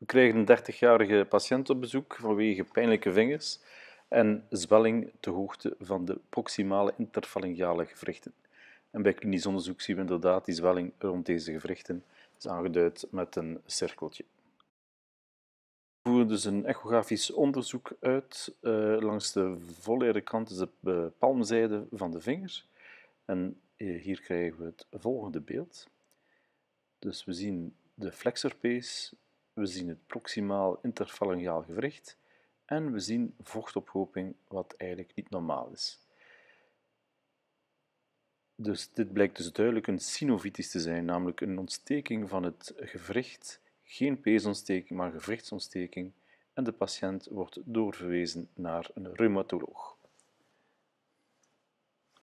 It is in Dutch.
We kregen een 30-jarige patiënt op bezoek vanwege pijnlijke vingers en zwelling te hoogte van de proximale interfalingiale gewrichten. En bij klinisch onderzoek zien we inderdaad die zwelling rond deze gewrichten is aangeduid met een cirkeltje. We voeren dus een echografisch onderzoek uit eh, langs de volledige kant, dus de eh, palmzijde van de vinger. En eh, hier krijgen we het volgende beeld. Dus we zien de pace, we zien het proximaal interfalangiaal gewricht en we zien vochtophoping, wat eigenlijk niet normaal is. Dus dit blijkt dus duidelijk een synovitis te zijn, namelijk een ontsteking van het gewricht, geen peesontsteking, maar gewrichtsontsteking, en de patiënt wordt doorverwezen naar een reumatoloog.